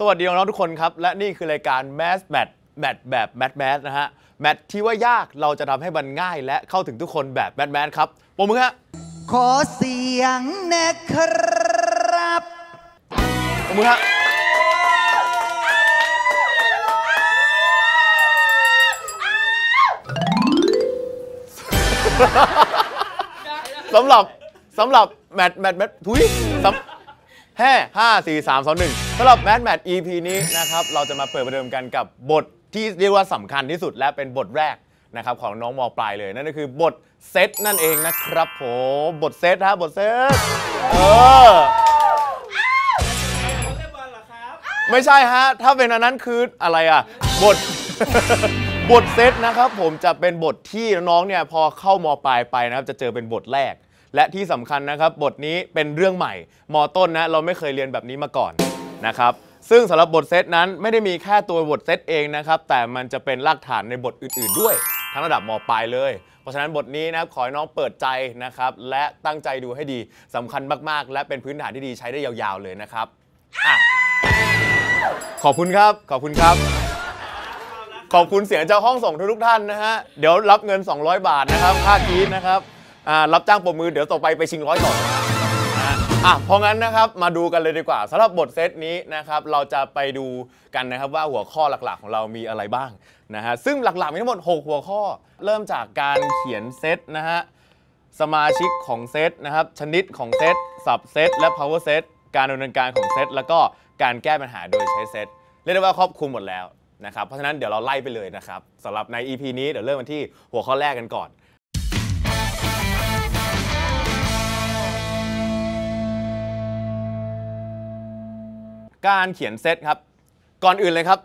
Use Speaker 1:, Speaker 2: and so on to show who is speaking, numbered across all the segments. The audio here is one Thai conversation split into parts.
Speaker 1: สวัสดีน้องทุกคนครับและนี่คือรายการแมสแมทแมทแบบแมทแมทนะฮะแมทที่ว่ายากเราจะทำให้มันง่ายและเข้าถึงทุกคนแบบแมทแมทครับปมมือฮะขอเสียงนะครับปมมือฮะสำหรับสำหรับแมทแมทแมททุยสำแห่5 4 3 2 1 สำหรับแมทแมท EP นี้นะครับเราจะมาเปิดประเดิมกันกับบทที่เรียกว่าสำคัญที่สุดและเป็นบทแรกนะครับของน้องมอปลายเลย นั่นก็คือบทเซตนั่นเองนะครับผมบทเซตฮะบทเซตเออไม่ใช่ฮะ ถ้าเป็นอันนั้นคือ อะไรอ่ะ บท บทเซตนะครับ ผมจะเป็นบทที่น้องเนี่ยพอเข้ามอปลายไปนะครับจะเจอเป็นบทแรกและที่สำคัญนะครับบทนี้เป็นเรื่องใหม่มอต้นนะ เราไม่เคยเรียนแบบนี้มาก่อนนะครับ ซึ่งสำหรับบทเซตนั้นไม่ได้มีแค่ตัวบทเซตเองนะครับ แต่มันจะเป็นรากฐานในบทอื่น ๆ ด้วย ทั้งระดับมปลายเลย เพราะฉะนั้นบทนี้นะครับขอให้น้องเปิดใจนะครับ และตั้งใจดูให้ดีสำคัญมากๆ และเป็นพื้นฐานที่ดีใช้ได้ยาว ๆ เลยนะครับอขอบคุณครับขอบคุณครับ ขอบคุณเสียงเจ้าห้องส่งทุกท่านนะฮะเดี๋ยวรับเงิน 200 บาทนะครับ ค่ากีดนะครับรับจ้างปมมือเดี๋ยวต่อไปไปชิงร้อยก่อนนะอ่ะเพราะงั้นนะครับมาดูกันเลยดีกว่าสำหรับบทเซตนี้นะครับเราจะไปดูกันนะครับว่าหัวข้อหลักๆ ของเรามีอะไรบ้างนะฮะซึ่งหลัก ๆ มีทั้งหมด 6 หัวข้อเริ่มจากการเขียนเซตนะฮะสมาชิกของเซตนะครับชนิดของเซตสับเซตและ power เซตการดำเนินการของเซตแล้วก็การแก้ปัญหาโดยใช้เซตเรียกได้ว่าครอบคลุมหมดแล้วนะครับเพราะฉะนั้นเดี๋ยวเราไล่ไปเลยนะครับสำหรับใน EP นี้เดี๋ยวเริ่มกันที่หัวข้อแรกกันก่อนการเขียนเซตครับก่อนอื่นเลยครับ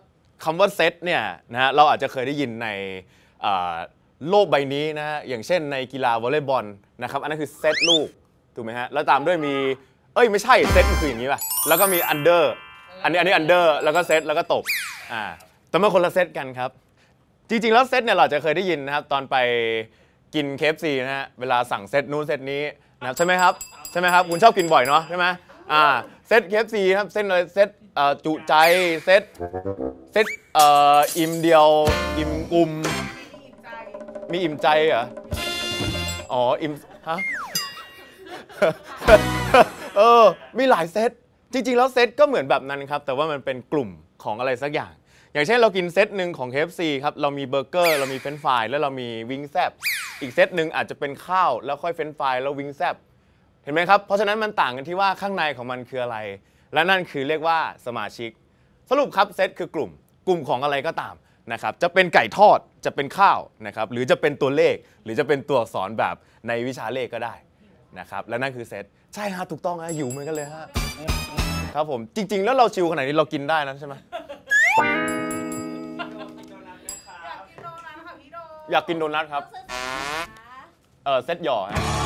Speaker 1: คำว่าเซตเนี่ยนะฮะเราอาจจะเคยได้ยินในโลกใบนี้นะฮะอย่างเช่นในกีฬาวอลเลย์บอลนะครับอันนั้นคือเซตลูกถูกไหมฮะแล้วตามด้วยมีเอ้ยไม่ใช่เซตมันคืออย่างนี้ป่ะแล้วก็มีอันเดอร์อันนี้อันนี้อันเดอร์แล้วก็เซตแล้วก็ตกอ่าแต่ม่อคนละเซตกันครับจริงๆ แล้วเซตเนี่ยเราจะเคยได้ยินนะครับตอนไปกินเคฟซีนะฮะเวลาสั่งเซตนู้นเซตนี้นะใช่ไหมครับใช่ไหมครับคุณชอบกินบ่อยเนาะใช่ไหมอ่าเซตเคฟซีครับ เซตนอะไรเซตจุใจ เซตเซตอิ่มเดียวอิ่มกลุ่มมีอิ่มใจเหรออ๋อ อิ่มฮะ เออ มีหลายเซตจริง ๆ แล้วเซตก็เหมือนแบบนั้นครับ แต่ว่ามันเป็นกลุ่มของอะไรสักอย่าง อย่างเช่นเรากินเซตหนึ่งของ KFC ครับ เรามีเบอร์เกอร์ เรามีเฟรนช์ฟรายแล้วเรามีวิงแซบอีกเซตหนึ่งอาจจะเป็นข้าวแล้วค่อยเฟรนช์ฟรายแล้ววิงแซบเห็นไหมครับ เพราะฉะนั้นมันต่างกันที่ว่าข้างในของมันคืออะไร และนั่นคือเรียกว่าสมาชิก สรุปครับเซตคือกลุ่ม กลุ่มของอะไรก็ตามนะครับ จะเป็นไก่ทอด จะเป็นข้าวนะครับ หรือจะเป็นตัวเลข หรือจะเป็นตัวอักษรแบบในวิชาเลขก็ได้นะครับ และนั่นคือเซตใช่ฮะ ถูกต้องฮะหิวเหมือนกันเลยฮะ ครับผม จริงๆ แล้วเราชิวขนาดนี้เรากินได้นะใช่ไหมอยากกินโดนัทครับ เออเซตหย่อฮะ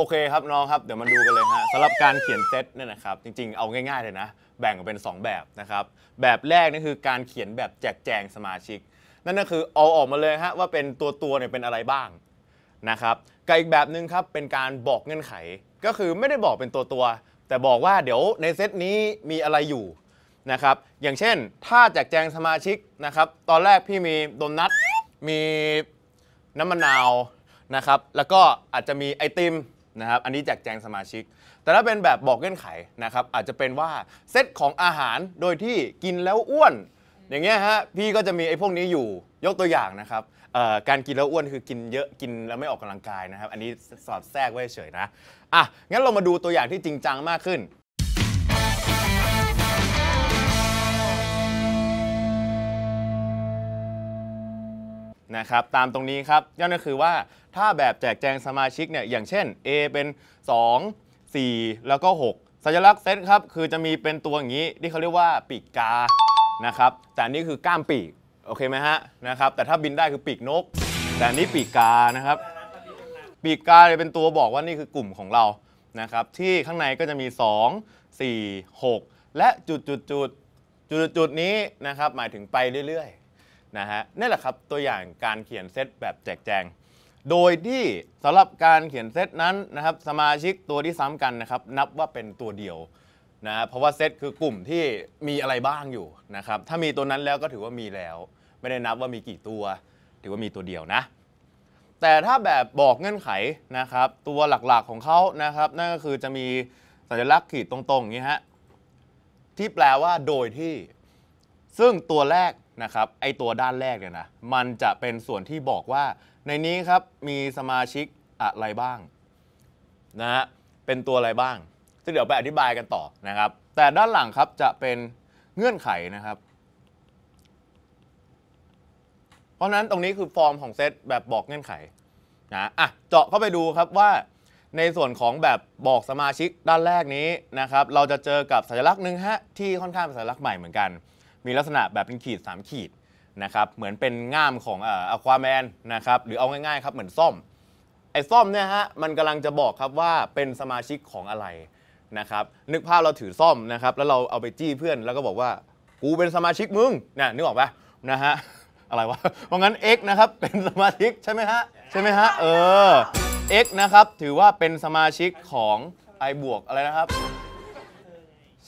Speaker 1: โอเคครับ น้องครับ เดี๋ยวมาดูกันเลยฮะสำหรับการเขียนเซตเนี่ยนะครับจริงๆเอาง่ายๆเลยนะแบ่งออกเป็น 2 แบบนะครับ แบบแรกนี่คือการเขียนแบบแจกแจงสมาชิก นั่นก็คือเอาออกมาเลยฮะว่าเป็นตัวตัวเนี่ยเป็นอะไรบ้างนะครับกับอีกแบบหนึ่งครับ เป็นการบอกเงื่อนไขก็คือไม่ได้บอกเป็นตัวตัวแต่บอกว่าเดี๋ยวในเซตนี้มีอะไรอยู่นะครับอย่างเช่นถ้าแจกแจงสมาชิกนะครับตอนแรกพี่มีโดนัทมีน้ำมะนาวนะครับแล้วก็อาจจะมีไอติมนะครับ อันนี้แจกแจงสมาชิก แต่ถ้าเป็นแบบบอกเงื่อนไขนะครับ อาจจะเป็นว่าเซตของอาหารโดยที่กินแล้วอ้วน อย่างเงี้ยฮะ พี่ก็จะมีไอ้พวกนี้อยู่ ยกตัวอย่างนะครับการกินแล้วอ้วนคือกินเยอะ กินแล้วไม่ออกกำลังกายนะครับ อันนี้สอดแทรกไว้เฉยนะอ่ะงั้นเรามาดูตัวอย่างที่จริงจังมากขึ้นนะครับตามตรงนี้ครับยั่นก็คือว่าถ้าแบบแจกแจงสมาชิกเนี่ยอย่างเช่น A เป็น 2 4 แล้วก็6สัญลักษณ์เซตครับคือจะมีเป็นตัวอย่างนี้ที่เขาเรียกว่าปีกกานะครับแต่นี่คือก้ามปีกโอเคไหมฮะนะครับแต่ถ้าบินได้คือปีกนก แต่นี่ปีกกานะครับปีกกาเลยเป็นตัวบอกว่านี่คือกลุ่มของเรานะครับที่ข้างในก็จะมี 2 4 6 และจุดจุดจุดจุดจุดนี้นะครับหมายถึงไปเรื่อยนะฮะนี่แหละครับตัวอย่างการเขียนเซตแบบแจกแจง โดยที่สำหรับการเขียนเซตนั้นนะครับสมาชิกตัวที่ซ้ำกันนะครับนับว่าเป็นตัวเดียวนะเพราะว่าเซตคือกลุ่มที่มีอะไรบ้างอยู่นะครับถ้ามีตัวนั้นแล้วก็ถือว่ามีแล้ว ไม่ได้นับว่ามีกี่ตัวถือว่ามีตัวเดียวนะแต่ถ้าแบบบอกเงื่อนไขนะครับตัวหลักๆของเขานะครับนั่นก็คือจะมีสัญลักษณ์ขีดตรงๆอย่างนี้ฮะที่แปลว่าโดยที่ซึ่งตัวแรกนะครับไอตัวด้านแรกเนี่ยนะมันจะเป็นส่วนที่บอกว่าในนี้ครับมีสมาชิกอะไรบ้างนะฮะเป็นตัวอะไรบ้างซึ่งเดี๋ยวไปอธิบายกันต่อนะครับ แต่ด้านหลังครับจะเป็นเงื่อนไขนะครับ เพราะนั้นตรงนี้คือฟอร์มของเซตแบบบอกเงื่อนไขนะอ่ะเจาะเข้าไปดูครับว่า ในส่วนของแบบบอกสมาชิกด้านแรกนี้นะครับ เราจะเจอกับสัญลักษณ์หนึ่งฮะที่ค่อนข้างเป็นสัญลักษณ์ใหม่เหมือนกันมีลักษณะแบบเป็นขีด 3 ขีดนะครับเหมือนเป็นง่ามของอะควาแมนนะครับหรือเอาง่ายๆครับเหมือนซ่อมไอ้ซ่อมเนี่ยฮะมันกำลังจะบอกครับว่าเป็นสมาชิกของอะไรนะครับนึกภาพเราถือซ่อมนะครับแล้วเราเอาไปจี้เพื่อนแล้วก็บอกว่ากูเป็นสมาชิกมึงนียนึกออกปะนะฮะอะไรวะเพราะงั้น X นะครับเป็นสมาชิกใช่ไหมฮะใช่ไหมฮะเออ X นะครับถือว่าเป็นสมาชิกของ i บวกอะไรนะครับ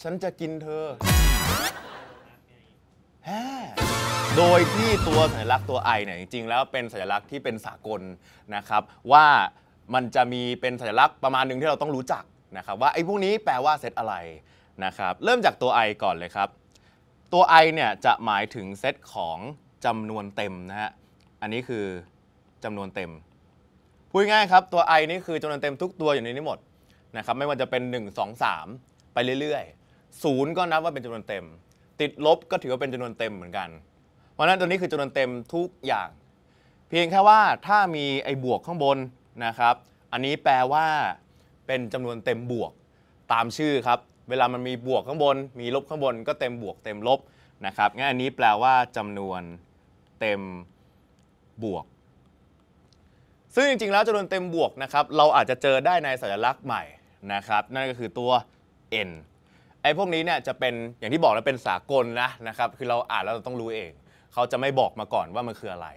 Speaker 1: ฉันจะกินเธอโดยที่ตัวสัญลักษณ์ตัวไอเนี่ยจริงๆแล้วเป็นสัญลักษณ์ที่เป็นสากลนะครับว่ามันจะมีเป็นสัญลักษณ์ประมาณหนึ่งที่เราต้องรู้จักนะครับว่าไอ้พวกนี้แปลว่าเซตอะไรนะครับเริ่มจากตัว I ก่อนเลยครับตัว I เนี่ยจะหมายถึงเซตของจำนวนเต็มนะฮะอันนี้คือจำนวนเต็มพูดง่ายครับตัว I นี่คือจำนวนเต็มทุกตัวอยู่ในนี้หมดนะครับไม่ว่าจะเป็น 1 2 3 ไปเรื่อยๆศูนย์ก็นับว่าเป็นจำนวนเต็มติดลบก็ถือว่าเป็นจำนวนเต็มเหมือนกัน เพราะฉะนั้นตัวนี้คือจำนวนเต็มทุกอย่าง เพียงแค่ว่าถ้ามีไอ้บวกข้างบนนะครับ อันนี้แปลว่าเป็นจำนวนเต็มบวกตามชื่อครับ เวลามันมีบวกข้างบน มีลบข้างบน ก็เต็มบวกเต็ม ลบนะครับ งั้นอันนี้แปลว่าจำนวนเต็ม บวก ซึ่งจริงๆ แล้วจำนวนเต็มบวกนะครับเราอาจจะเจอได้ในสัญลักษณ์ใหม่นะครับ นั่นก็คือตัว n ไอ้พวกนี้เนี่ยจะเป็นอย่างที่บอกแล้วเป็นสากลนะนะครับคือเราอ่านแล้วเราต้องรู้เอง เขาจะไม่บอกมาก่อนว่ามันคืออะไร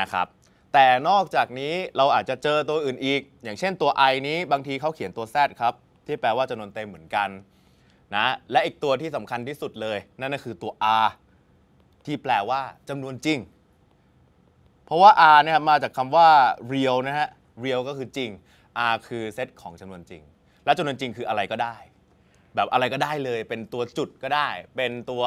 Speaker 1: นะครับแต่นอกจากนี้เราอาจจะเจอตัวอื่นอีก อย่างเช่นตัว i นี้บางทีเขาเขียนตัว z ครับที่แปลว่าจำนวนเต็มเหมือนกันนะและอีกตัวที่สำคัญที่สุดเลยนั่นก็คือตัว r ที่แปลว่าจำนวนจริง เพราะว่า r นะครับมาจากคำว่า real นะฮะ real ก็คือจริง r คือเซตของจำนวนจริง และจำนวนจริงคืออะไรก็ได้แบบอะไรก็ได้เลย เป็นตัวจุดก็ได้ เป็นตัว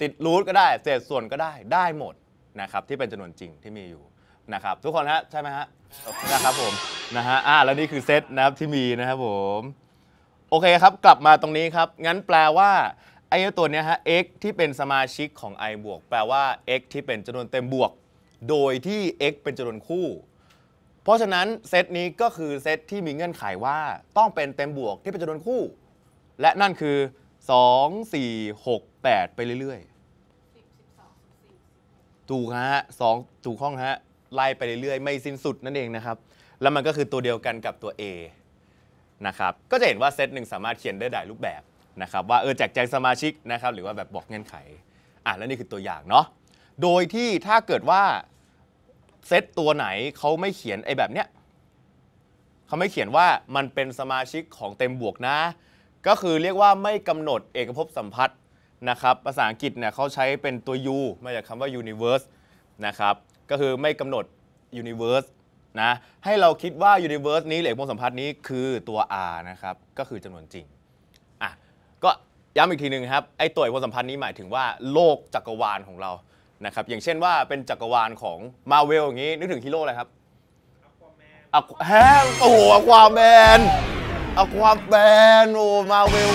Speaker 1: ติดรูทก็ได้ เศษส่วนก็ได้ได้หมดนะครับที่เป็นจำนวนจริงที่มีอยู่นะครับทุกคนฮะใช่ไหมฮะนะครับผมนะฮะอ่าแล้วนี่คือเซตนะครับที่มีนะครับผมโอเคครับกลับมาตรงนี้ครับงั้นแปลว่าไอ้ตัวเนี้ยฮะ x ที่เป็นสมาชิกของ i บวกแปลว่า x ที่เป็นจำนวนเต็มบวก โดยที่ x เป็นจำนวนคู่ เพราะฉะนั้นเซตนี้ก็คือเซตที่มีเงื่อนไขว่า ต้องเป็นเต็มบวกที่เป็นจำนวนคู่และนั่นคือ 2 4 6 8 ไปเรื่อยๆถูกฮะสองถูกข้องฮะไล่ไปเรื่อยๆ ไม่สิ้นสุดนั่นเองนะครับ แล้วมันก็คือตัวเดียวกันกับตัว A นะครับ ก็จะเห็นว่าเซตหนึ่งสามารถเขียนได้หลายรูปแบบนะครับ ว่าเออแจกแจงสมาชิกนะครับ หรือว่าแบบบอกเงื่อนไข อ่ะแล้วนี่คือตัวอย่างเนาะ โดยที่ถ้าเกิดว่าเซตตัวไหนเขาไม่เขียนไอ้แบบเนี้ยเขาไม่เขียนว่ามันเป็นสมาชิกของเต็มบวกนะก็คือเรียกว่าไม่กำหนดเอกภพสัมพัทธ์นะครับ ภาษาอังกฤษเนี่ยเขาใช้เป็นตัว U มาจากคำว่า universe นะครับ ก็คือไม่กำหนด universe นะ ให้เราคิดว่า universe นี้เอกภพสัมพัทธ์นี้คือตัว R นะครับ ก็คือจำนวนจริง อ่ะ ก็ย้ำอีกทีหนึ่งครับ ไอ้ตัวเอกภพสัมพัทธ์นี้หมายถึงว่า โลกจักรวาลของเรา นะครับ อย่างเช่นว่าเป็นจักรวาลของมาเวลอย่างนี้ นึกถึงฮีโร่อะไรครับอะแฮมโอ้โหควาแมนอาความแบนโอมาเวล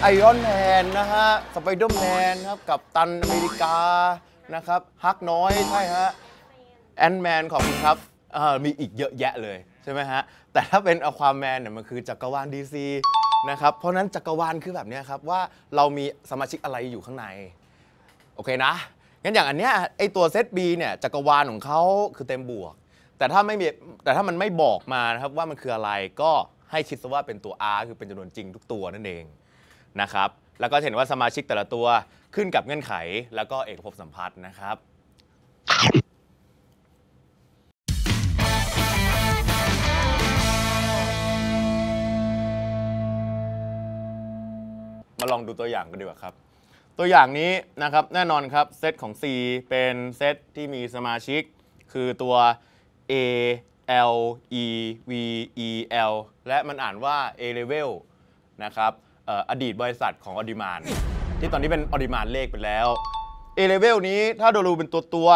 Speaker 1: ไอออนแมนนะฮะ สไปเดอร์แมนครับกับตันอเมริกานะครับฮักน้อยใช่ฮะ แอนแมนขอบคุณครับมีอีกเยอะแยะเลยใช่ไหมฮะแต่ถ้าเป็นอความแมนเนี่ยมันคือจักรวาลดีซีนะครับเพราะนั้นจักรวาลคือแบบนี้ครับ ว่าเรามีสมาชิกอะไรอยู่ข้างใน โอเคนะงั้นอย่างอันเนี้ยไอตัวเซตบีเนี่ยจักรวาลของเขาคือเต็มบวกแต่ถ้าไม่มีแต่ถ้ามันไม่บอกมานะครับว่ามันคืออะไรก็ให้คิดซะว่าเป็นตัว R คือเป็นจำนวนจริงทุกตัวนั่นเองนะครับ แล้วก็เห็นว่าสมาชิกแต่ละตัวขึ้นกับเงื่อนไข แล้วก็เอกภพสัมพัทธ์นะครับ มาลองดูตัวอย่างกันดีกว่าครับ ตัวอย่างนี้นะครับแน่นอนครับเซตของ C เป็นเซตที่มีสมาชิกคือตัว A L E V E L และมันอ่านว่า A Level นะครับอดีตบริษัทของอดิมานที่ตอนนี้เป็นอดิมานเลขไปแล้ว A Level นี้ถ้าดูรูเป็นตัวตัว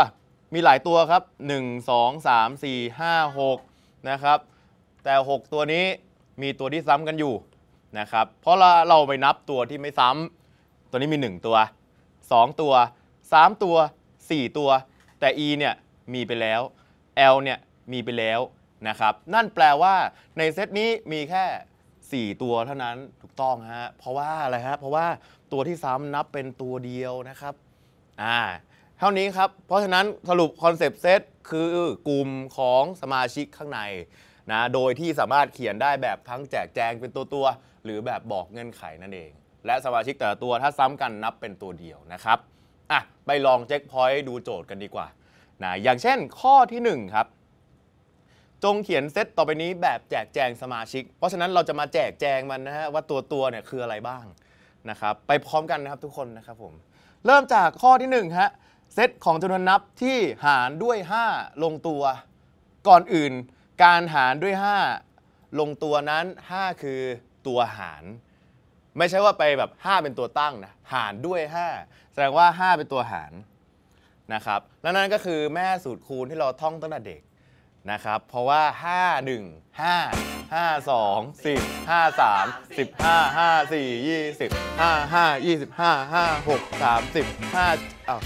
Speaker 1: มีหลายตัวครับ 1 2 3 4 5 6 นะครับ แต่ 6 ตัวนี้มีตัวที่ซ้ำกันอยู่นะครับเพราะเราเราไปนับตัวที่ไม่ซ้ำ ตัวนี้มี 1 ตัว 2 ตัว 3 ตัว 4 ตัว แต่ e เนี่ยมีไปแล้ว L เนี่ยมีไปแล้วนะครับนั่นแปลว่าในเซตนี้มีแค่ 4 ตัวเท่านั้นถูกต้องฮะ เพราะว่าอะไรฮะเพราะว่าตัวที่ซ้ำนับเป็นตัวเดียวนะครับอ่าเท่านี้ครับ เพราะฉะนั้นสรุปคอนเซปต์เซตคือกลุ่มของสมาชิกข้างในนะโดยที่สามารถเขียนได้แบบทั้งแจกแจงเป็นตัวตัวหรือแบบบอกเงื่อนไขนั่นเอง และสมาชิกแต่ละตัวถ้าซ้ำกันนับเป็นตัวเดียวนะครับอ่ะไปลองเช็คพอยต์ดูโจทย์กันดีกว่านะอย่างเช่นข้อที่1ครับจงเขียนเซตต่อไปนี้แบบแจกแจงสมาชิก เพราะฉะนั้นเราจะมาแจกแจงมันนะฮะว่าตัวตัวเนี่ยคืออะไรบ้างนะครับไปพร้อมกันนะครับทุกคนนะครับผมเริ่มจากข้อที่1ฮะเซตของจำนวนนับที่หารด้วย 5 ลงตัว ก่อนอื่นการหารด้วย 5 ลงตัวนั้น 5 คือตัวหาร ไม่ใช่ว่าไปแบบ 5 เป็นตัวตั้งนะหารด้วย 5แสดงว่า 5 เป็นตัวหารนะครับและนั่นก็คือแม่สูตรคูณที่เราท่องตั้งแต่เด็กนะครับ เพราะว่า 5 1 5 5 2 10 5 3 15 5 4 20 5 5 25 5 6 3 0 5อ้าว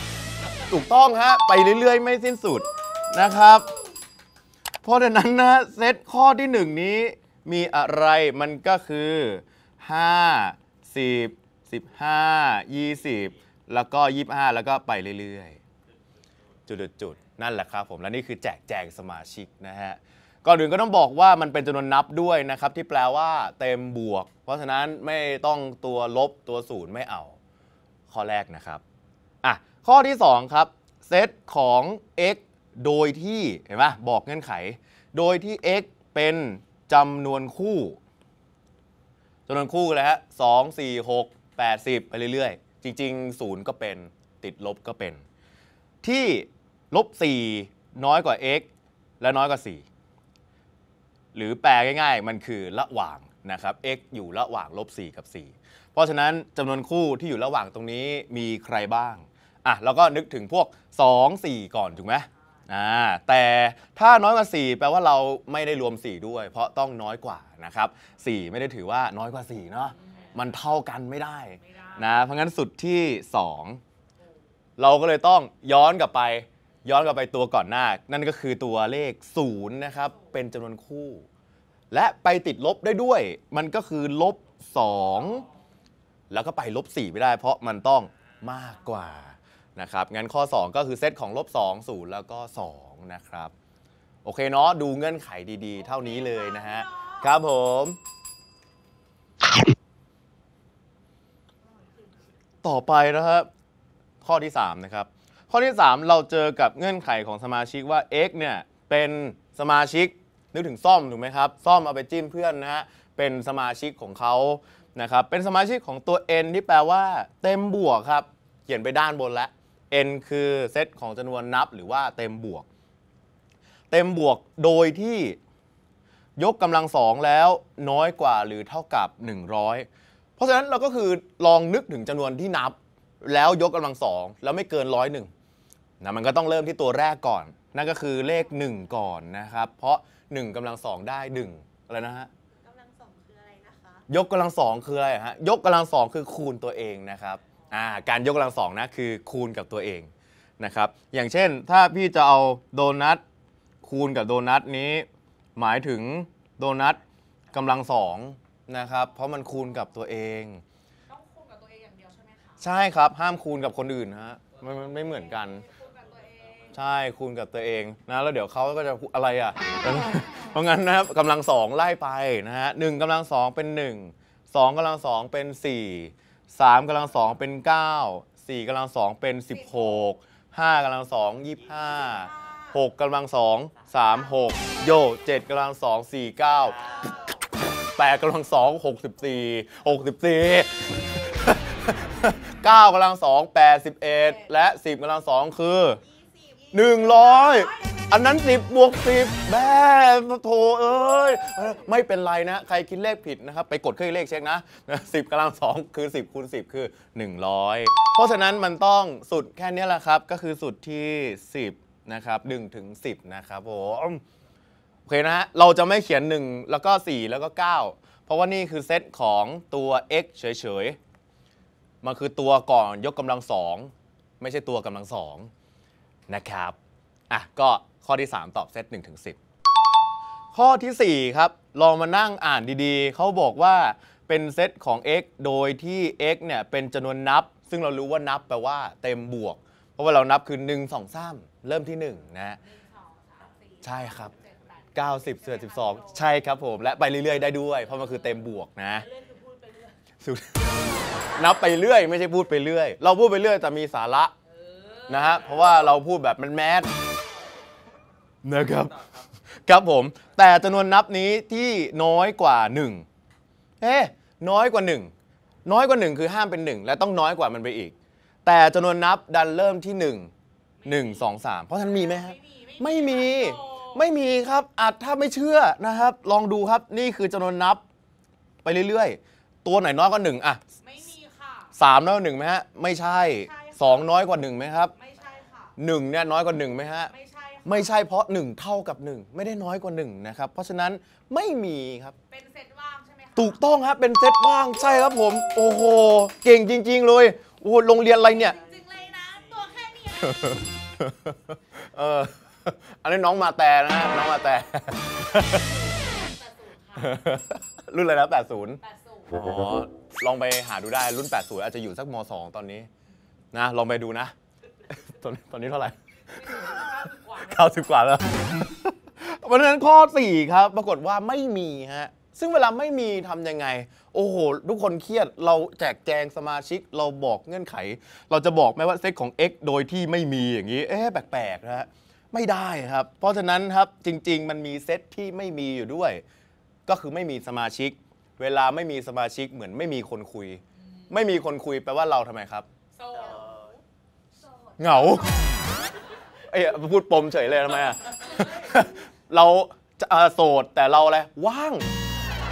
Speaker 1: ถูกต้องฮะ ไปเรื่อยๆ ไม่สิ้นสุดนะครับ เพราะฉะนั้นนะเซตข้อที่1 นี้มีอะไรมันก็คือ 5 10 15 20 แล้วก็ 25 แล้วก็ไปเรื่อยๆจุดๆนั่นแหละครับผม และนี่คือแจกแจงสมาชิกนะฮะ ก่อนอื่นก็ต้องบอกว่ามันเป็นจำนวนนับด้วยนะครับที่แปลว่าเต็มบวก เพราะฉะนั้นไม่ต้องตัวลบตัวศูนย์ไม่เอา ข้อแรกนะครับ อ่ะ ข้อที่ 2 ครับเซตของ x โดยที่เห็นไหมบอกเงื่อนไข โดยที่ x เป็นจำนวนคู่ จำนวนคู่แล้วฮะสองสี่หกแปดสิบไปเรื่อยๆ จริงๆศูนย์ก็เป็นติดลบก็เป็นที่ลบ4น้อยกว่า x และน้อยกว่า 4 หรือแปลง่ายๆ มันคือระหว่างนะครับ x อยู่ระหว่างลบ4กับ 4 เพราะฉะนั้นจำนวนคู่ที่อยู่ระหว่างตรงนี้มีใครบ้างอ่ะเราก็นึกถึงพวก2 4ก่อนถูกไหมอ่าแต่ถ้าน้อยกว่า 4 แปลว่าเราไม่ได้รวม 4 ด้วย เพราะต้องน้อยกว่านะครับ4ไม่ได้ถือว่า น้อยกว่า4เนาะมันเท่ากันไม่ได้นะเพราะงั้นสุดที่ 2 เราก็เลยต้องย้อนกลับไปย้อนกลับไปตัวก่อนหน้า นั่นก็คือตัวเลข 0 นะครับ เป็นจำนวนคู่ และไปติดลบได้ด้วย มันก็คือลบ 2 แล้วก็ไปลบ 4 ไม่ได้เพราะมันต้องมากกว่านะครับ งั้นข้อ 2 ก็คือเซตของลบ 2 0 แล้วก็ 2 นะครับ โอเคเนาะ ดูเงื่อนไขดีๆ เท่านี้เลยนะฮะ ครับผม ต่อไปนะครับ ข้อที่ 3 นะครับข้อที่3เราเจอกับเงื่อนไขของสมาชิกว่า x เนี่ยเป็นสมาชิกนึกถึงซ่อมถูกไหมครับซ่อมเอาไปจิ้มเพื่อนนะฮะเป็นสมาชิกของเขานะครับ เป็นสมาชิกของตัว n ที่แปลว่าเต็มบวกครับเขียนไปด้านบนแล้ว n คือเซตของจำนวนนับหรือว่าเต็มบวก เต็มบวกโดยที่ยกกำลังสองแล้วน้อยกว่าหรือเท่ากับ 100 เพราะฉะนั้นเราก็คือลองนึกถึงจำนวนที่นับ แล้วยกกำลังสองแล้วไม่เกินร้อยหนึ่งนะมันก็ต้องเริ่มที่ตัวแรกก่อน นั่นก็คือเลข 1 ก่อนนะครับ เพราะ1กำลังสองได้1อะไรนะฮะกำลังสองคืออะไรนะคะ ยกกำลังสองคืออะไรฮะ ยกกำลังสองคือคูณตัวเองนะครับอ่าการยกกำลังสองนะคือคูณกับตัวเองนะครับ อย่างเช่นถ้าพี่จะเอาโดนัทคูณกับโดนัทนี้หมายถึงโดนัทกำลังสองนะครับ เพราะมันคูณกับตัวเองต้อง คูณกับตัวเองอย่างเดียวใช่ไหมคะ ใช่ครับ ห้ามคูณกับคนอื่นฮะ มันไม่เหมือนกันใช่คุณกับตัวเองนะแล้วเดี๋ยวเขาก็จะอะไรอ่ะเพราะงั้นนะครับกำลังสองไล่ไปนะฮะหนึ่งกำลังสองเป็นหนึ่งสองกำลังสองเป็นสี่สามกำลังสองเป็นเก้าสี่กำลังสองเป็นสิบหกห้ากำลังสองยี่ห้าหกกำลังสองสามหกโยเจ็ดกำลังสองสี่เก้าแปดกำลังสองหกสิบสี่หกสิบสี่เก้ากำลังสองแปดสิบเอ็ดและสิบกำลังสองคือหนึ่งร้อยอันนั้นสิบบวกสิบแม่โถเอ้ย ไม่เป็นไรนะ ใครคิดเลขผิดนะครับ ไปกดเครื่องเลขเช็คนะสิบกำลังสองคือ 10คูณ10 คือ 100 เพราะฉะนั้นมันต้องสุดแค่นี้แหละครับ ก็คือสุดที่ 10 นะครับ 1 ถึง 10 นะครับผมโอเคนะฮะเราจะไม่เขียน 1 แล้วก็ 4 แล้วก็ 9 เพราะว่านี่คือเซตของตัว x เฉย ๆ มันคือตัวก่อนยกกำลังสอง ไม่ใช่ตัวกำลังสองนะครับ อ่ะก็ ข้อที่ 3 ตอบเซต1ถึง10 ข้อที่ 4 ครับ ลองมานั่งอ่านดีๆ เขาบอกว่าเป็นเซตของ x โดยที่ x เนี่ยเป็นจำนวนนับ ซึ่งเรารู้ว่านับแปลว่าเต็มบวก เพราะว่าเรานับคือ 1 2 3 เริ่มที่ 1 นะ ใช่ครับ90เสือ12 ใช่ครับ ผมและไปเรื่อยๆ ได้ด้วย เพราะมันคือเต็มบวกนะนับไปเรื่อยไม่ใช่พูดไปเรื่อยเราพูดไปเรื่อยแต่มีสาระนะฮะ เพราะว่าเราพูดแบบแมสนะครับ ครับผม แต่จำนวนนับนี้ที่น้อยกว่า 1 เอ๊น้อยกว่า 1 น้อยกว่า 1 คือห้ามเป็น 1 และต้องน้อยกว่ามันไปอีก แต่จำนวนนับดันเริ่มที่ 1 1 2 3เพราะฉันมีไหมฮะ ไม่มี ไม่มีครับอาจถ้าไม่เชื่อนะครับ ลองดูครับ นี่คือจำนวนนับ ไปเรื่อยๆ ตัวไหนน้อยกว่าหนึ่งอะไม่มีค่ะสามน้อยกว่าหนึ่งไหมฮะ ไม่ใช่ใช่สองน้อยกว่าหนึ่งไหมครับ ไม่ใช่ค่ะหนึ่งเนี่ยน้อยกว่าหนึ่งไหมฮะ ไม่ใช่ค่ะไม่ใช่เพราะหนึ่งเท่ากับหนึ่งไม่ได้น้อยกว่าหนึ่งนะครับ เพราะฉะนั้นไม่มีครับ เป็นเซตว่างใช่ไหมคะถูกต้องครับเป็นเซตว่าง ใช่ครับผม โอ้โหเก่งจริง ๆ เลยโอ้โหโรงเรียนอะไรเนี่ย จริงเลยนะตัวแค่นี้ เอออันนี้น้องมาแต่นะฮะน้องมาแต่ รุ่นอะไรนะ80แปดศูนย์อ๋อลองไปหาดูได้ รุ่น80 อาจจะอยู่สักม 2 ตอนนี้นะ ลองไปดูนะ ตอนตอนนี้เท่าไหร่เก้าสิบกว่าแล้วเพราะฉะนั้นข้อ 4 ครับ ปรากฏว่าไม่มีฮะซึ่งเวลาไม่มีทำยังไง โอ้โห ทุกคนเครียดเราแจกแจงสมาชิก เราบอกเงื่อนไข เราจะบอกไหมว่าเซ็ตของ X โดยที่ไม่มีอย่างนี้ เอ๊ะแปลกๆนะฮะไม่ได้ครับ เพราะฉะนั้นครับจริงๆมันมีเซตที่ไม่มีอยู่ด้วย ก็คือไม่มีสมาชิก เวลาไม่มีสมาชิกเหมือนไม่มีคนคุย ไม่มีคนคุยแปลว่าเราทำไมครับเหงาไอ้พูดปมเฉยเลยทำไมอ่ะเราโสดแต่เราอะไรว่าง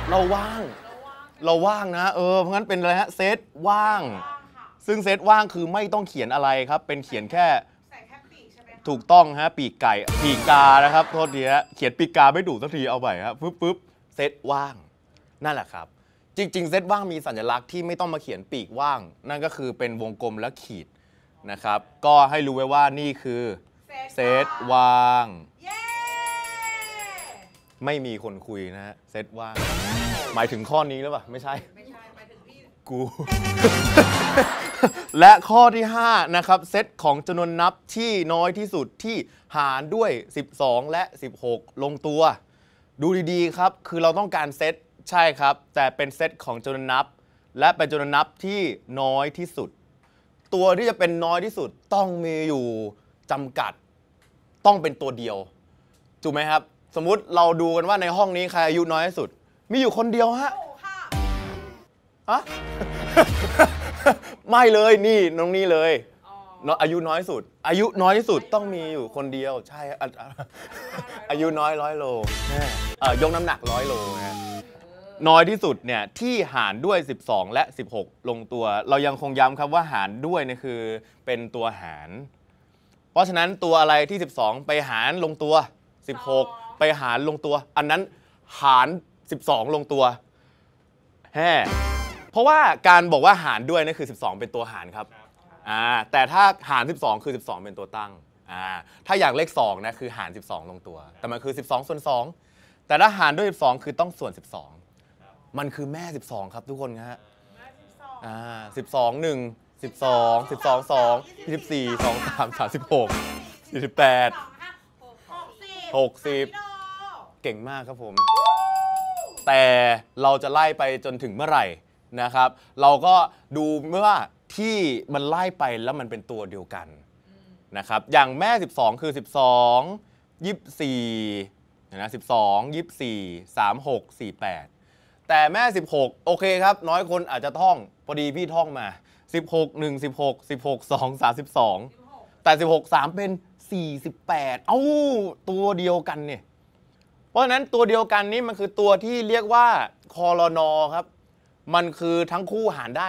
Speaker 1: เราว่าง เราว่างนะ เออเพราะงั้นเป็นอะไรฮะเซตว่าง ซึ่งเซตว่างคือไม่ต้องเขียนอะไรครับ เป็นเขียนแค่ถูกต้องฮะปีกไก่ปีกานะครับโทษทีฮะเขียนปีกาไม่ดูสักทีเอาไปครับปึ๊บปึ๊บเซตว่าง นั่นแหละครับ จริงๆ เซตว่างมีสัญลักษณ์ที่ไม่ต้องมาเขียนปีกว่าง นั่นก็คือเป็นวงกลมและขีดนะครับ ก็ให้รู้ไว้ว่านี่คือเซตวางไม่มีคนคุยนะฮะเซตว่าง หมายถึงข้อนี้หรือเปล่าไม่ใช่ไม่ใช่ หมายถึงพี่กูและข้อที่5นะครับเซตของจำนวนนับที่น้อยที่สุดที่หารด้วย 12 และ 16 ลงตัว ดูดีๆครับ คือเราต้องการเซตใช่ครับ แต่เป็นเซตของจำนวนนับ และเป็นจำนวนนับที่น้อยที่สุดตัวที่จะเป็นน้อยที่สุดต้องมีอยู่จำกัดต้องเป็นตัวเดียว ถูกไหมครับ สมมุติเราดูกันว่าในห้องนี้ ใครอายุน้อยที่สุด มีอยู่คนเดียวฮะอะไม่เลยนี่น้องนี่เลยเนาะอายุน้อยสุด อายุน้อยที่สุดต้องมีอยู่คนเดียว ใช่ อายุน้อยร้อยโลยกน้ำหนักร้อยโลนะน้อยที่สุดเนี่ยที่หารด้วย 12 และ 16 ลงตัว เรายังคงย้ำครับว่าหารด้วยเนี่ยคือเป็นตัวหาร เพราะฉะนั้นตัวอะไรที่ 12 ไปหารลงตัว 16 ไปหารลงตัว อันนั้นหาร 12 ลงตัวแฮ่เพราะว่าการบอกว่าหารด้วยนั่นคือ 12 เป็นตัวหารครับอ่าแต่ถ้าหาร 12 คือ 12 เป็นตัวตั้งอ่าถ้าอย่างเลข2นะคือหาร 12 ลงตัว แต่มันคือ 12ส่วน2แต่ถ้าหารด้วย 12 คือต้องส่วน 12มันคือแม่ 12 ครับทุกคนฮะอ่าสิบสองหนึ่งสิบสองสิบสองสองสิบสี่สองสามสามสิบหกสี่สิบแปดหกสิบเก่งมากครับผม แต่เราจะไล่ไปจนถึงเมื่อไหร่นะครับ เราก็ดูเมื่อที่มันไล่ไปแล้วมันเป็นตัวเดียวกันนะครับ อย่างแม่ 12 คือ 12 24นะ12 24 36 48แต่แม่16 โอเคครับ น้อยคนอาจจะท่อง พอดีพี่ท่องมา 16 1 16 16 2 32แต่ 16 3 เป็น 48เอ้าตัวเดียวกันเนี่ย เพราะฉะนั้นตัวเดียวกันนี่มันคือตัวที่เรียกว่าคอรนอครับ มันคือทั้งคู่หารได้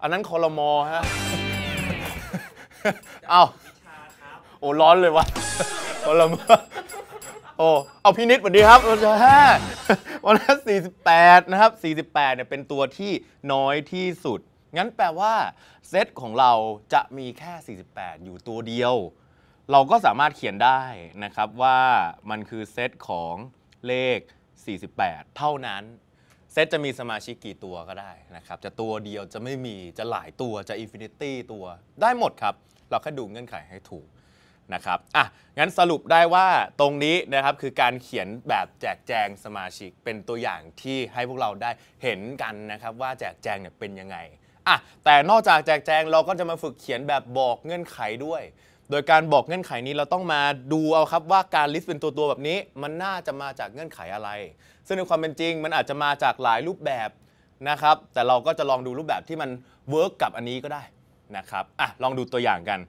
Speaker 1: อันนั้นคอรมอฮะเอ้าโอ้ ร้อนเลยวะคอรมอโอ้เอาพี่นิดสวัสดีครับวันที่ห้าวันที่สี่สิบแปดนะครับสี่สิบแปดเนี่ยเป็นตัวที่น้อยที่สุด งั้นแปลว่าเซตของเราจะมีแค่ 48 อยู่ตัวเดียว เราก็สามารถเขียนได้นะครับว่ามันคือเซตของเลข 48 เท่านั้น เซตจะมีสมาชิกกี่ตัวก็ได้นะครับ จะตัวเดียวจะไม่มี จะหลายตัวจะอินฟินิตี้ตัว ได้หมดครับ เราแค่ดูเงื่อนไขให้ถูกนะครับ อ่ะ งั้นสรุปได้ว่าตรงนี้นะครับคือการเขียนแบบแจกแจงสมาชิกเป็นตัวอย่างที่ให้พวกเราได้เห็นกันนะครับว่าแจกแจงเนี่ยเป็นยังไง อ่ะ แต่นอกจากแจกแจงเราก็จะมาฝึกเขียนแบบบอกเงื่อนไขด้วย โดยการบอกเงื่อนไขนี้เราต้องมาดูเอาครับว่าการลิสต์เป็นตัวตัวแบบนี้ มันน่าจะมาจากเงื่อนไขอะไร ซึ่งในความเป็นจริงมันอาจจะมาจากหลายรูปแบบนะครับ แต่เราก็จะลองดูรูปแบบที่มันเวิร์กกับอันนี้ก็ได้นะครับ อ่ะ ลองดูตัวอย่างกัน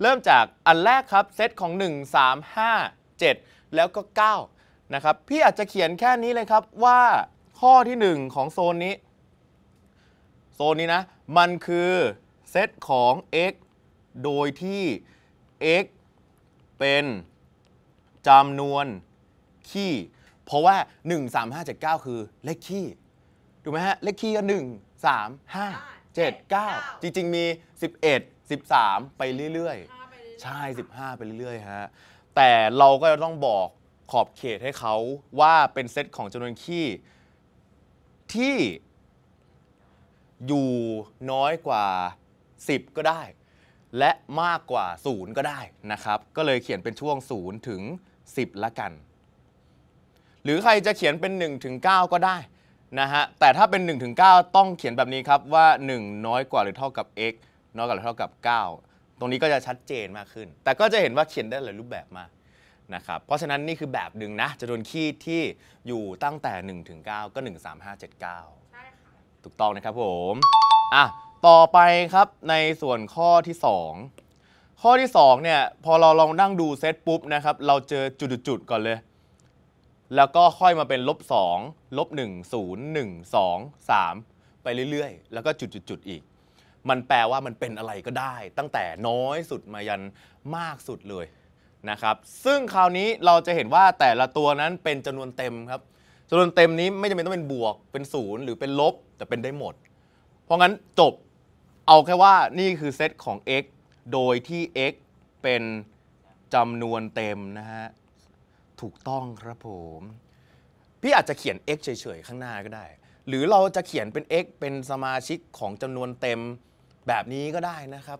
Speaker 1: เริ่มจากอันแรกครับเซตของ 1 3 5 7 แล้วก็9นะครับพี่อาจจะเขียนแค่นี้เลยครับว่าข้อที่ 1 ของโซนนี้ โซนนี้นะ มันคือเซตของ x โดยที่ x เป็นจำนวนขี้เพราะว่า 1 3 5 7 9 คือเลขขี้ถูกไหมฮะ เลขขี้ก็ 1 3 5 7 9 จริงๆมี 11 13 ไปเรื่อยๆ ใช่ 15 ไปเรื่อยๆฮะแต่เราก็จะต้องบอกขอบเขตให้เขาว่าเป็นเซตของจำนวนขี้ที่อยู่น้อยกว่า 10 ก็ได้ และมากกว่า 0 ก็ได้นะครับ ก็เลยเขียนเป็นช่วง 0 ถึง 10ละกัน หรือใครจะเขียนเป็น 1 ถึง 9 ก็ได้นะฮะแต่ถ้าเป็น1-9ต้องเขียนแบบนี้ครับว่า 1 น้อยกว่าหรือเท่ากับ x น้อยกว่าหรือเท่ากับ 9 ตรงนี้ก็จะชัดเจนมากขึ้น แต่ก็จะเห็นว่าเขียนได้หลายรูปแบบมากนะครับเพราะฉะนั้นนี่คือแบบหนึ่งนะจะโดนขี้ที่อยู่ตั้งแต่1-9ก็ 1 3 5 7 9ใช่ค่ะถูกต้องนะครับผมอ่ะต่อไปครับในส่วนข้อที่ 2 ข้อที่2เนี่ยพอเราลองนั่งดูเซตปุ๊บนะครับเราเจอจุดๆก่อนเลยแล้วก็ค่อยมาเป็นลบ2ลบ1 0 1 2 3 ไปเรื่อยๆ แล้วก็จุดๆอีก มันแปลว่ามันเป็นอะไรก็ได้ ตั้งแต่น้อยสุดมายันมากสุดเลยนะครับ ซึ่งคราวนี้เราจะเห็นว่าแต่ละตัวนั้นเป็นจำนวนเต็มครับจำนวนเต็มนี้ไม่จำเป็นต้องเป็นบวก เป็นศูนย์หรือเป็นลบแต่เป็นได้หมด เพราะงั้นจบ เอาแค่ว่านี่คือเซตของ x โดยที่ x เป็นจำนวนเต็มนะฮะถูกต้องครับผม พี่อาจจะเขียน x เฉยๆข้างหน้าก็ได้ หรือเราจะเขียนเป็น x เป็นสมาชิกของจำนวนเต็มแบบนี้ก็ได้นะครับ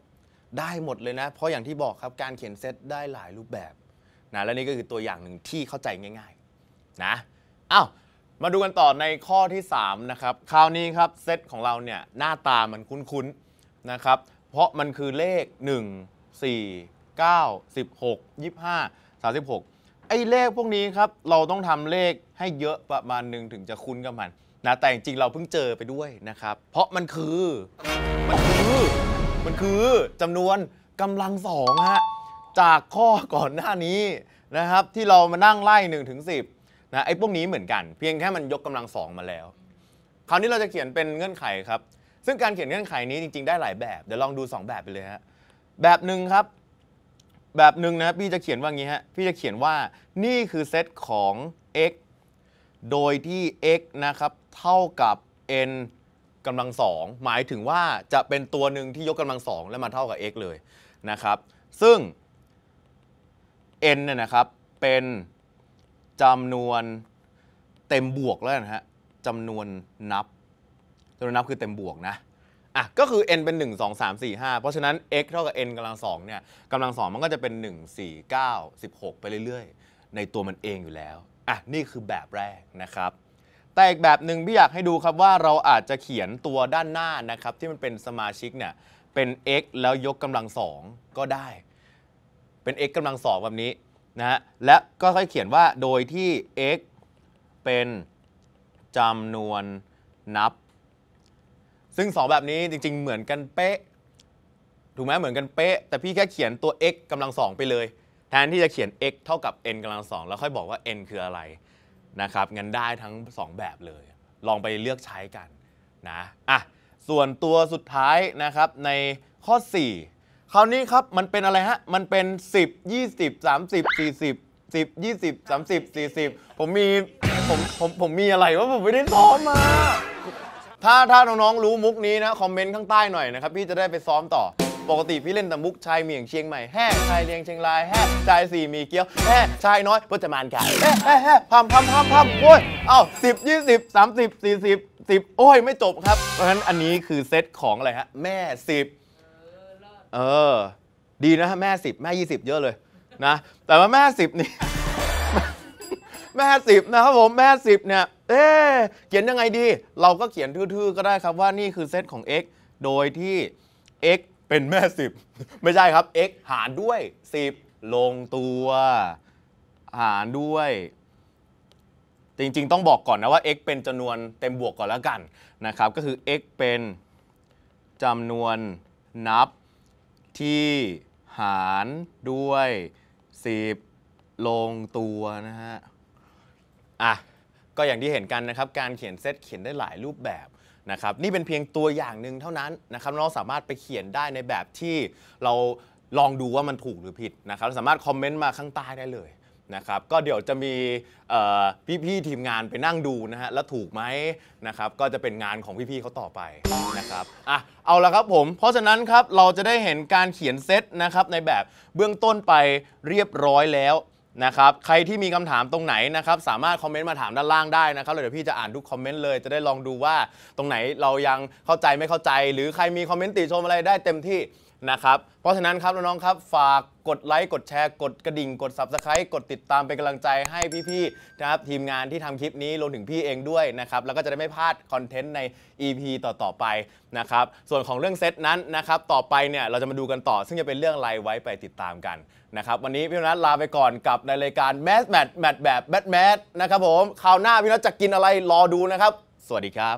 Speaker 1: ได้หมดเลยนะ เพราะอย่างที่บอกครับการเขียนเซตได้หลายรูปแบบนะ และนี่ก็คือตัวอย่างหนึ่งที่เข้าใจง่ายๆนะอ้าวมาดูกันต่อในข้อที่ 3 นะครับ คราวนี้ครับเซตของเราเนี่ยหน้าตามันคุ้นๆนะครับ เพราะมันคือเลข 1 4 9 16 25 36ไอ้เลขพวกนี้ครับเราต้องทำเลขให้เยอะประมาณหนึ่งถึงจะคุ้นกับมันนะแต่จริงๆเราเพิ่งเจอไปด้วยนะครับ เพราะมันคือมันคือมันคือจำนวนกำลังสองฮะจากข้อก่อนหน้านี้นะครับ ที่เรามานั่งไล่1นถึงสินะไอ้พวกนี้เหมือนกันเพียงแค่มันยกกำลังสองมาแล้ว คราวนี้เราจะเขียนเป็นเงื่อนไขครับ ซึ่งการเขียนเงื่อนไขนี้จริงๆได้หลายแบบ เดี๋ยวลองดู 2 แบบไปเลยฮะแบบหนึ่งครับแบบหนึ่งนะพี่จะเขียนว่างี้ฮะพี่จะเขียนว่านี่คือเซตของ x โดยที่ x นะครับเท่ากับ n กำลังสองหมายถึงว่าจะเป็นตัวหนึ่งที่ยกกำลังสองและมาเท่ากับ x เลยนะครับซึ่ง n เนี่ยนะครับเป็นจำนวนเต็มบวกแล้วนะฮะจำนวนนับจำนวนนับคือเต็มบวกนะอ่ะก็คือ n เป็น1 2 3 4 5 เพราะฉะนั้น x เท่ากับ n กำลังสองเนี่ยกำลังสองมันก็จะเป็น 1 4 9 16 ไปเรื่อยๆ ในตัวมันเองอยู่แล้วอ่ะนี่คือแบบแรกนะครับแต่อีกแบบหนึ่งพี่อยากให้ดูครับว่าเราอาจจะเขียนตัวด้านหน้านะครับที่มันเป็นสมาชิกเนี่ยเป็น x แล้วยกกำลังสองก็ได้ เป็น x กำลังสองแบบนี้นะฮะและก็ค่อยเขียนว่าโดยที่ x เป็นจำนวนนับซึ่ง2แบบนี้จริง ๆเหมือนกันเป๊ะ ถูกไหมเหมือนกันเป๊ะ แต่พี่แค่เขียนตัว x กำลังสองไปเลย แทนที่จะเขียน x เท่ากับ n กำลังสองแล้วค่อยบอกว่า n คืออะไรนะครับงั้นได้ทั้ง 2 แบบเลย ลองไปเลือกใช้กันนะอ่ะส่วนตัวสุดท้ายนะครับในข้อ 4 คราวนี้ครับ มันเป็นอะไรฮะมันเป็น 10 20 30 40 10 20 30 40 ผมมีผมผมผมมีอะไรวะผมไม่ได้ซ้อมมาถ้า ถ้า น้อง ๆ รู้มุกนี้นะ คอมเมนต์ข้างใต้หน่อยนะครับพี่จะได้ไปซ้อมต่อ ปกติพี่เล่นแต่มุกชายเมียงเชียงใหม่แห่ชายเลียงเชียงรายแห่ชายสี่มีเกี้ยวแห่ชายน้อยพจมารกก่แห่แห่แห่พัมพัมพัมพัมโอ้ยเอ้าสิบยี่สิบสามสิบสี่สิบสิบโอ้ยไม่จบครับเพราะฉะนั้นอันนี้คือเซตของอะไรฮะแม่สิบเออดีนะฮะแม่สิบแม่ยี่สิบเยอะเลยนะ แต่ว่าแม่สิบนี่แม่สิบนะครับผมแม่สิบเนี่ย เอ๊เขียนยังไงดี เราก็เขียนทื่อๆก็ได้ครับว่านี่คือ เซตของ x โดยที่ x เป็นแม่สิบไม่ใช่ครับ x หารด้วย 10 ลงตัว หารด้วย จริงๆต้องบอกก่อนนะว่า x เป็นจำนวนเต็มบวกก่อนแล้วกันนะครับก็คือ x เป็นจำนวนนับ ที่หารด้วย 10 ลงตัวนะฮะอ่ะก็อย่างที่เห็นกันนะครับการเขียนเซตเขียนได้หลายรูปแบบนะครับนี่เป็นเพียงตัวอย่างหนึ่งเท่านั้นนะครับเราสามารถไปเขียนได้ในแบบที่เราลองดูว่ามันถูกหรือผิด นะครับสามารถคอมเมนต์มาข้างใต้ได้เลยนะครับก็เดี๋ยวจะมีพี่ๆทีมงานไปนั่งดูนะฮะแล้วถูกไหมนะครับก็จะเป็นงานของพี่ๆเขาต่อไปนะครับอ่ะเอาละครับผม เพราะฉะนั้นครับเราจะได้เห็นการเขียนเซตนะครับในแบบเบื้องต้นไปเรียบร้อยแล้วนะครับใครที่มีคำถามตรงไหนนะครับสามารถคอมเมนต์มาถามด้านล่างได้นะครับเดี๋ยวพี่จะอ่านทุกคอมเมนต์เลย จะได้ลองดูว่าตรงไหนเรายังเข้าใจไม่เข้าใจ หรือใครมีคอมเมนต์ติชมอะไรได้เต็มที่นะครับเพราะฉะนั้นครับน้องๆครับฝากกดไลค์กดแชร์กดกระดิ่ง กด Subscribe กดติดตามเป็นกำลังใจให้พี่ๆนะครับทีมงานที่ทำคลิปนี้รวมถึงพี่เองด้วยนะครับแล้วก็จะได้ไม่พลาดคอนเทนต์ใน EP ต่อ ๆ ไปนะครับส่วนของเรื่องเซตนั้นนะครับต่อไปเนี่ยเราจะมาดูกันต่อ ซึ่งจะเป็นเรื่องไลไรไว้ไปติดตามกันนะครับวันนี้พี่นัทลาไปก่อนกับในรายการแมสแมทแมทแบบแมทแมทนะครับผมคราวหน้าพี่นัทจะกินอะไรรอดูนะครับ สวัสดีครับ